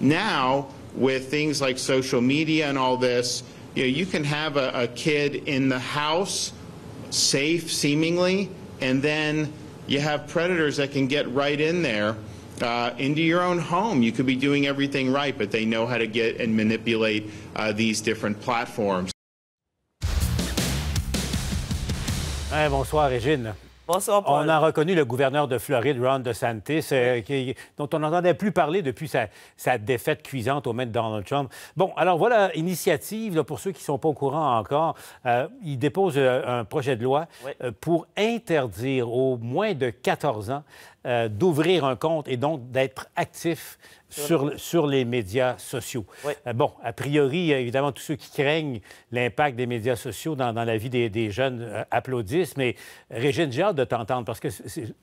Now, with things like social media and all this, you, know, you can have a, a kid in the house, safe seemingly, and then you have predators that can get right in there uh, into your own home. You could be doing everything right, but they know how to get and manipulate uh, these different platforms. Hey, bonsoir, Régine. On a reconnu le gouverneur de Floride, Ron DeSantis, euh, dont on n'entendait plus parler depuis sa, défaite cuisante au maître Donald Trump. Bon, alors voilà, initiative, pour ceux qui ne sont pas au courant encore, euh, il dépose euh, un projet de loi pour interdire aux moins de 14 ans euh, d'ouvrir un compte et donc d'être actif sur, sur, les médias sociaux. Euh, bon, a priori, euh, évidemment, tous ceux qui craignent l'impact des médias sociaux dans, dans la vie des, des jeunes applaudissent, mais Régine, j'ai hâte de t'entendre parce que,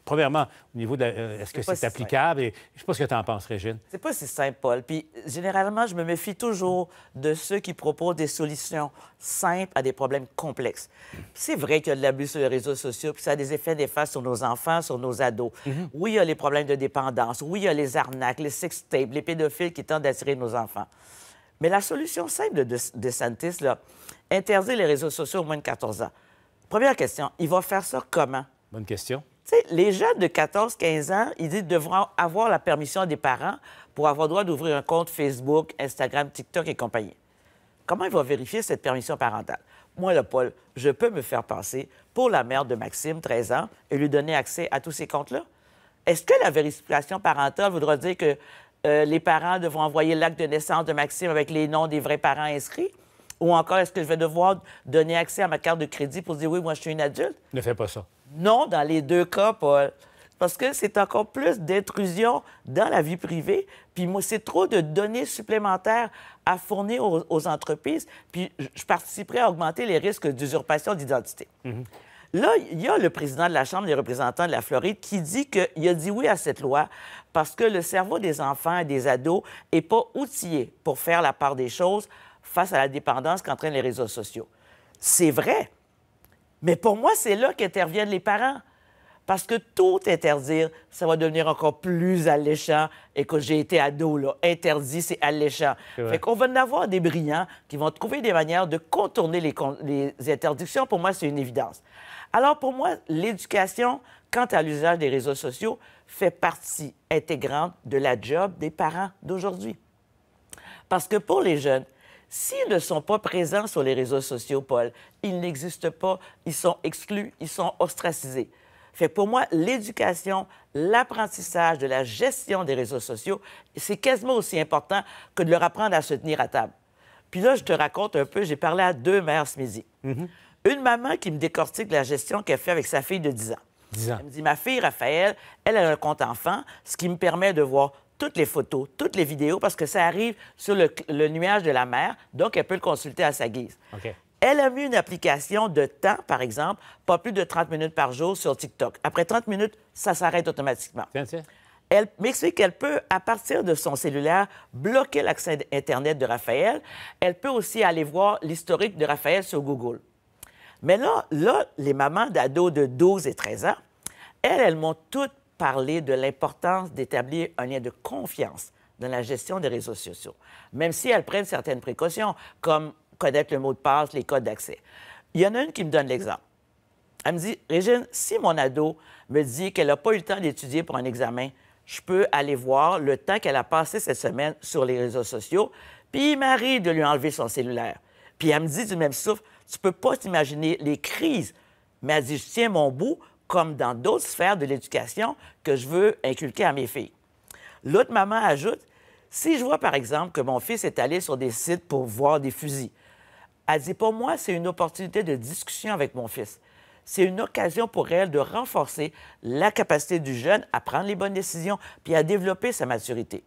premièrement, au niveau de est-ce que c'est applicable? Et, je ne sais pas ce que tu en penses, Régine. C'est pas si simple, Paul. Puis, généralement, je me méfie toujours de ceux qui proposent des solutions simples à des problèmes complexes. C'est vrai qu'il y a de l'abus sur les réseaux sociaux, puis ça a des effets néfastes sur nos enfants, sur nos ados. Mm-hmm. Oui, il y a les problèmes de dépendance. Oui, il y a les arnaques, les sex-tapes, les pédophiles qui tentent d'attirer nos enfants. Mais la solution simple de DeSantis, là, interdire les réseaux sociaux aux moins de 14 ans. Première question, il va faire ça comment? Bonne question. les jeunes de 14-15 ans, ils disent, devront avoir la permission des parents pour avoir le droit d'ouvrir un compte Facebook, Instagram, TikTok et compagnie. Comment il va vérifier cette permission parentale? Moi, le Paul, je peux me faire passer pour la mère de Maxime, 13 ans, et lui donner accès à tous ces comptes-là? Est-ce que la vérification parentale voudra dire que euh, les parents devront envoyer l'acte de naissance de Maxime avec les noms des vrais parents inscrits? Ou encore, est-ce que je vais devoir donner accès à ma carte de crédit pour dire oui, moi, je suis une adulte? Ne fais pas ça. Non, dans les deux cas, Parce que c'est encore plus d'intrusion dans la vie privée. Puis moi, c'est trop de données supplémentaires à fournir aux, entreprises. Puis je participerai à augmenter les risques d'usurpation d'identité. Mm-hmm. Là, il y a le président de la Chambre des représentants de la Floride qui dit qu'il a dit oui à cette loi parce que le cerveau des enfants et des ados n'est pas outillé pour faire la part des choses face à la dépendance qu'entraînent les réseaux sociaux. C'est vrai. Mais pour moi, c'est là qu'interviennent les parents. Parce que tout interdire, ça va devenir encore plus alléchant. Écoute, j'ai été ado, là. Interdit, c'est alléchant. Fait qu'on va en avoir des brillants qui vont trouver des manières de contourner les, les interdictions. Pour moi, c'est une évidence. Alors, pour moi, l'éducation, quant à l'usage des réseaux sociaux, fait partie intégrante de la job des parents d'aujourd'hui. Parce que pour les jeunes, S'ils ne sont pas présents sur les réseaux sociaux, Paul, ils n'existent pas, ils sont exclus, ils sont ostracisés. Fait pour moi, l'éducation, l'apprentissage de la gestion des réseaux sociaux, c'est quasiment aussi important que de leur apprendre à se tenir à table. Puis là, je te raconte un peu, j'ai parlé à deux mères ce midi. Mm-hmm. Une maman qui me décortique la gestion qu'elle fait avec sa fille de 10 ans. ans. Elle me dit, ma fille, Raphaël, elle a un compte enfant, ce qui me permet de voir toutes les photos, toutes les vidéos, parce que ça arrive sur le, nuage de la mer, donc elle peut le consulter à sa guise. Elle a mis une application de temps, par exemple, pas plus de 30 minutes par jour sur TikTok. Après 30 minutes, ça s'arrête automatiquement. Elle m'explique qu'elle peut, à partir de son cellulaire, bloquer l'accès Internet de Raphaël. Elle peut aussi aller voir l'historique de Raphaël sur Google. Mais là, là les mamans d'ados de 12 et 13 ans, elles, elles m'ont toutes parlé de l'importance d'établir un lien de confiance dans la gestion des réseaux sociaux, même si elles prennent certaines précautions, comme connaître le mot de passe, les codes d'accès. Il y en a une qui me donne l'exemple. Elle me dit, Régine, si mon ado me dit qu'elle n'a pas eu le temps d'étudier pour un examen, je peux aller voir le temps qu'elle a passé cette semaine sur les réseaux sociaux, puis il m'arrive de lui enlever son cellulaire. Puis elle me dit du même souffle, tu peux pas t'imaginer les crises. Mais elle dit, je tiens mon bout, comme dans d'autres sphères de l'éducation que je veux inculquer à mes filles. L'autre maman ajoute, si je vois par exemple que mon fils est allé sur des sites pour voir des fusils, elle dit, pour moi, c'est une opportunité de discussion avec mon fils. C'est une occasion pour elle de renforcer la capacité du jeune à prendre les bonnes décisions puis à développer sa maturité.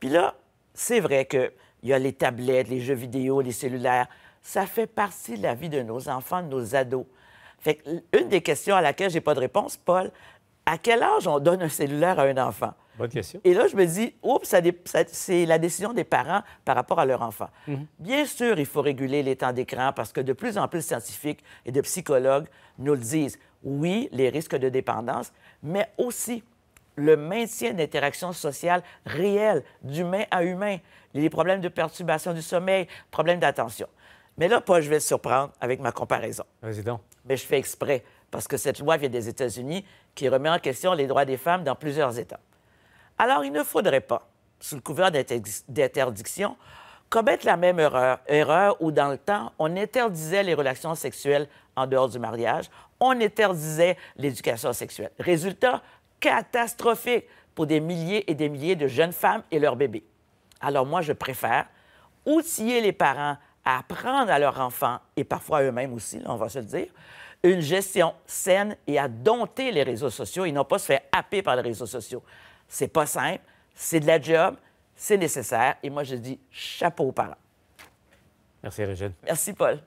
Puis là, c'est vrai qu'il y a les tablettes, les jeux vidéo, les cellulaires. Ça fait partie de la vie de nos enfants, de nos ados. Fait une des questions à laquelle je n'ai pas de réponse, Paul, à quel âge on donne un cellulaire à un enfant? Et là, je me dis, oups, c'est la décision des parents par rapport à leur enfant. Mhm. Bien sûr, il faut réguler les temps d'écran parce que de plus en plus de scientifiques et de psychologues nous le disent. Oui, les risques de dépendance, mais aussi le maintien d'interactions sociales réelles, d'humain à humain, les problèmes de perturbation du sommeil, problèmes d'attention. Mais là, pas, je vais surprendre avec ma comparaison. vas Mais je fais exprès, parce que cette loi vient des États-Unis qui remet en question les droits des femmes dans plusieurs États. Alors, il ne faudrait pas, sous le couvert d'interdiction, commettre la même erreur, erreur où, dans le temps, on interdisait les relations sexuelles en dehors du mariage, on interdisait l'éducation sexuelle. Résultat catastrophique pour des milliers et des milliers de jeunes femmes et leurs bébés. Alors moi, je préfère outiller les parents à apprendre à leurs enfants, et parfois eux-mêmes aussi, on va se le dire, une gestion saine et à dompter les réseaux sociaux Ils n'ont pas se faire happer par les réseaux sociaux. C'est pas simple, c'est de la job, c'est nécessaire. Et moi, je dis chapeau aux parents. Merci, Régine. Merci, Paul.